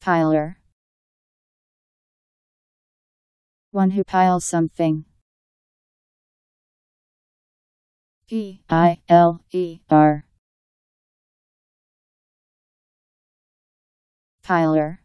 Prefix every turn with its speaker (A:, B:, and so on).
A: Piler. One who piles something. P I L E R. Piler.